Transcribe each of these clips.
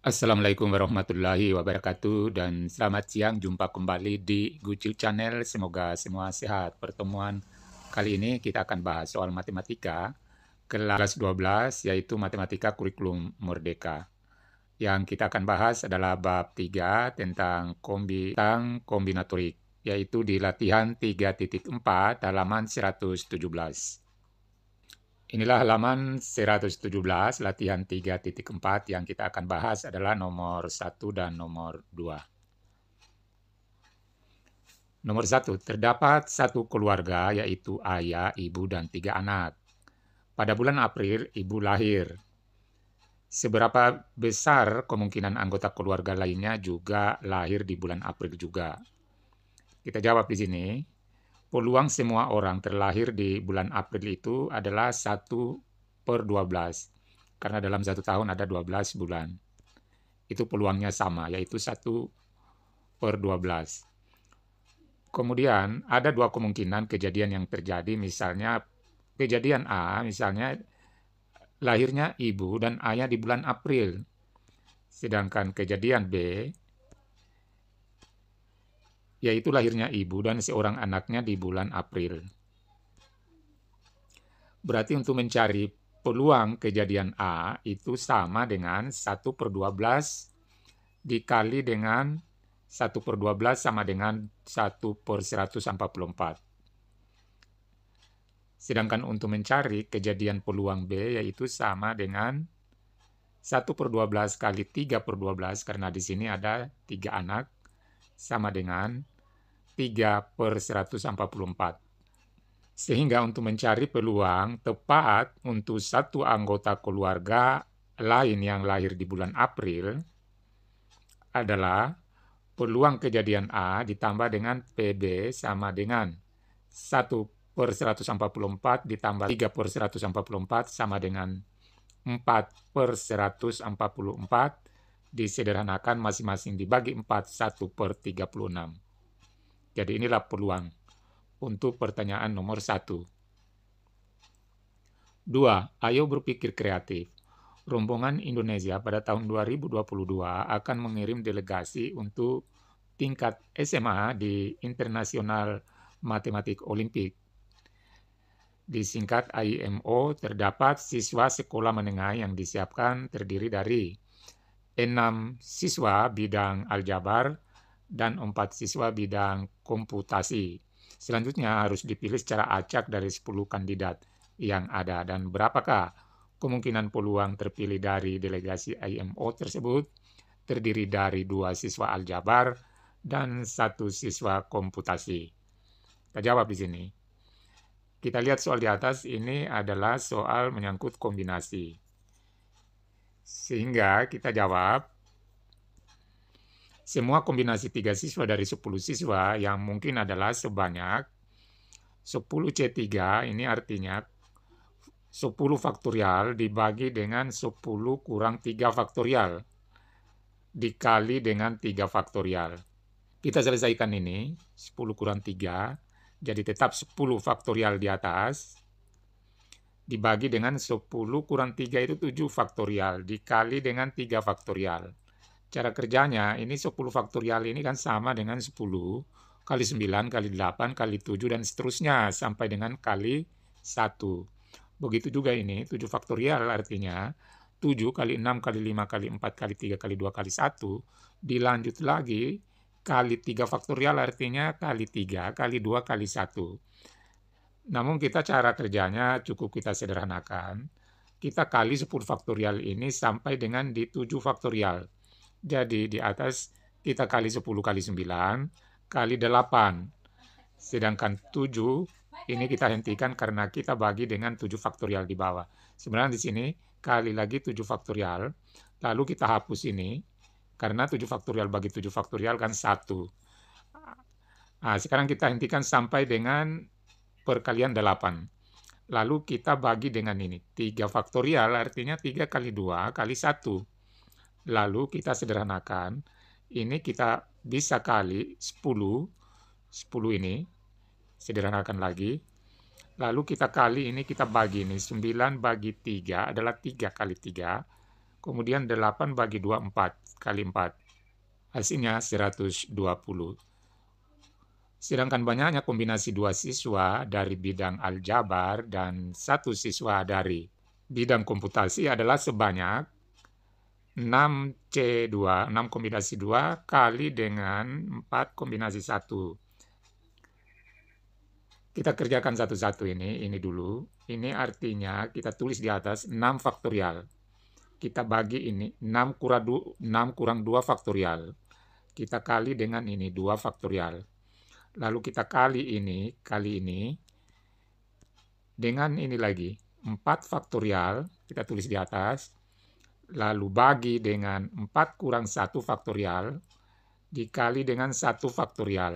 Assalamualaikum warahmatullahi wabarakatuh dan selamat siang jumpa kembali di Gucil Channel. Semoga semua sehat. Pertemuan kali ini kita akan bahas soal matematika kelas 12 yaitu matematika kurikulum merdeka. Yang kita akan bahas adalah bab 3 tentang kombi tentang kombinatorik yaitu di latihan 3.4 halaman 117. Inilah halaman 117, latihan 3.4 yang kita akan bahas adalah nomor 1 dan nomor 2. Nomor 1, terdapat satu keluarga yaitu ayah, ibu, dan tiga anak. Pada bulan April, ibu lahir. Seberapa besar kemungkinan anggota keluarga lainnya juga lahir di bulan April juga? Kita jawab di sini peluang semua orang terlahir di bulan April itu adalah 1 per 12. Karena dalam satu tahun ada 12 bulan. Itu peluangnya sama, yaitu 1 per 12. Kemudian ada dua kemungkinan kejadian yang terjadi, misalnya kejadian A, misalnya lahirnya ibu dan ayah di bulan April. Sedangkan kejadian B, yaitu lahirnya ibu dan seorang anaknya di bulan April. Berarti untuk mencari peluang kejadian A itu sama dengan 1 per 12 dikali dengan 1 per 12 sama dengan 1 per 144. Sedangkan untuk mencari kejadian peluang B yaitu sama dengan 1 per 12 kali 3 per 12 karena di sini ada 3 anak sama dengan 3 per 144. Sehingga untuk mencari peluang tepat untuk satu anggota keluarga lain yang lahir di bulan April adalah peluang kejadian A ditambah dengan PB sama dengan 1 per 144 ditambah 3 per 144 sama dengan 4 per 144 disederhanakan masing-masing dibagi 4, 1 per 36. Jadi inilah peluang untuk pertanyaan nomor satu. Dua, ayo berpikir kreatif. Rombongan Indonesia pada tahun 2022 akan mengirim delegasi untuk tingkat SMA di International Matematik Olimpik. Disingkat IMO, terdapat siswa sekolah menengah yang disiapkan terdiri dari enam siswa bidang aljabar, dan 4 siswa bidang komputasi. Selanjutnya harus dipilih secara acak dari 10 kandidat yang ada dan berapakah kemungkinan peluang terpilih dari delegasi IMO tersebut terdiri dari dua siswa aljabar dan satu siswa komputasi. Kita jawab di sini. Kita lihat soal di atas ini adalah soal menyangkut kombinasi. Sehingga kita jawab semua kombinasi tiga siswa dari 10 siswa yang mungkin adalah sebanyak 10 C3 ini artinya 10 faktorial dibagi dengan 10 kurang 3 faktorial dikali dengan 3 faktorial. Kita selesaikan ini 10 kurang 3 jadi tetap 10 faktorial di atas dibagi dengan 10 kurang 3 itu 7 faktorial dikali dengan 3 faktorial cara kerjanya ini 10 faktorial ini kan sama dengan 10 kali 9 kali 8 kali 7 dan seterusnya sampai dengan kali 1. Begitu juga ini 7 faktorial artinya 7 kali 6 kali 5 kali 4 kali 3 kali 2 kali 1 dilanjut lagi kali 3 faktorial artinya kali 3 kali 2 kali 1. Namun kita cara kerjanya cukup kita sederhanakan. Kita kali 10 faktorial ini sampai dengan di 7 faktorial jadi di atas kita kali 10 kali 9 kali 8. Sedangkan 7 ini kita hentikan karena kita bagi dengan 7 faktorial di bawah. Sebenarnya di sini kali lagi 7 faktorial, lalu kita hapus ini karena 7 faktorial bagi 7 faktorial kan 1. Nah, sekarang kita hentikan sampai dengan perkalian 8. Lalu kita bagi dengan ini. 3 faktorial artinya 3 kali 2 kali 1 Lalu kita sederhanakan, ini kita bisa kali 10, 10 ini, sederhanakan lagi. Lalu kita kali ini kita bagi ini, 9 bagi 3 adalah 3 kali 3, kemudian 8 bagi 2, 4 kali 4. Hasilnya 120. Sedangkan banyaknya kombinasi dua siswa dari bidang aljabar dan satu siswa dari bidang komputasi adalah sebanyak 6C2, 6 kombinasi 2 kali dengan 4 kombinasi 1. Kita kerjakan satu-satu ini, ini dulu. Ini artinya kita tulis di atas 6 faktorial. Kita bagi ini 6 kurang 2, 6 kurang 2 faktorial. Kita kali dengan ini 2 faktorial. Lalu kita kali ini, kali ini dengan ini lagi 4 faktorial, kita tulis di atas lalu bagi dengan 4 kurang 1 faktorial dikali dengan 1 faktorial.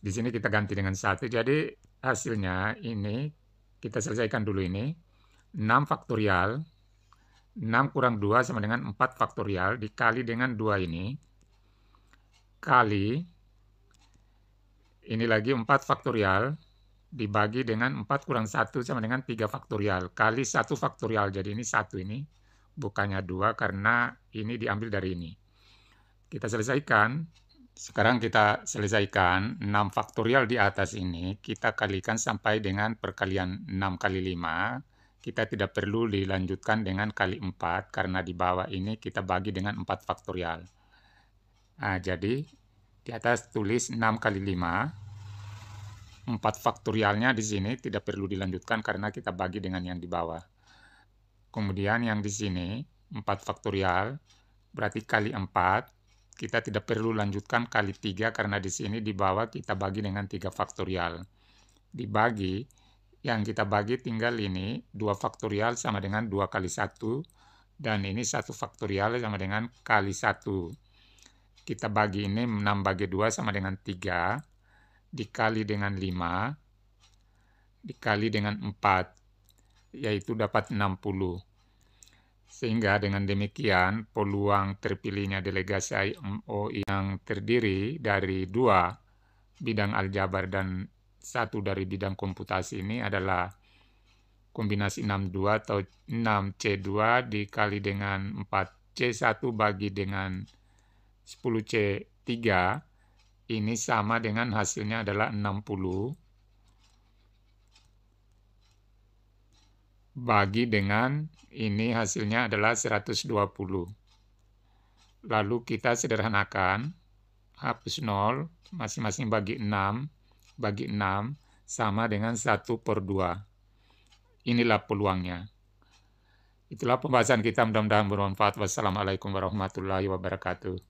Di sini kita ganti dengan 1, jadi hasilnya ini, kita selesaikan dulu ini, 6 faktorial, 6 kurang 2 sama dengan 4 faktorial, dikali dengan 2 ini, kali, ini lagi 4 faktorial, 4 faktorial, dibagi dengan 4 kurang 1 sama dengan 3 faktorial kali 1 faktorial. Jadi ini 1 ini bukannya 2 karena ini diambil dari ini. Kita selesaikan. Sekarang kita selesaikan 6 faktorial di atas ini kita kalikan sampai dengan perkalian 6 kali 5. Kita tidak perlu dilanjutkan dengan kali 4 karena di bawah ini kita bagi dengan 4 faktorial. Nah, jadi di atas tulis 6 kali 5 4 faktorialnya di sini tidak perlu dilanjutkan karena kita bagi dengan yang di bawah. Kemudian yang di sini 4 faktorial berarti kali 4 kita tidak perlu lanjutkan kali 3 karena di sini di bawah kita bagi dengan 3 faktorial. Dibagi yang kita bagi tinggal ini 2 faktorial sama dengan 2 kali 1 dan ini 1 faktorial sama dengan kali 1. Kita bagi ini 6 bagi 2 sama dengan 3 dikali dengan 5 dikali dengan 4 yaitu dapat 60. Sehingga dengan demikian peluang terpilihnya delegasi IMO yang terdiri dari dua bidang aljabar dan satu dari bidang komputasi ini adalah kombinasi 62 atau 6C2 dikali dengan 4C1 bagi dengan 10C3 ini sama dengan hasilnya adalah 60 bagi dengan ini hasilnya adalah 120. Lalu kita sederhanakan hapus 0 masing-masing bagi 6 bagi 6 sama dengan 1 per 2. Inilah peluangnya. Itulah pembahasan kita. Mudah-mudahan bermanfaat. Wassalamualaikum warahmatullahi wabarakatuh.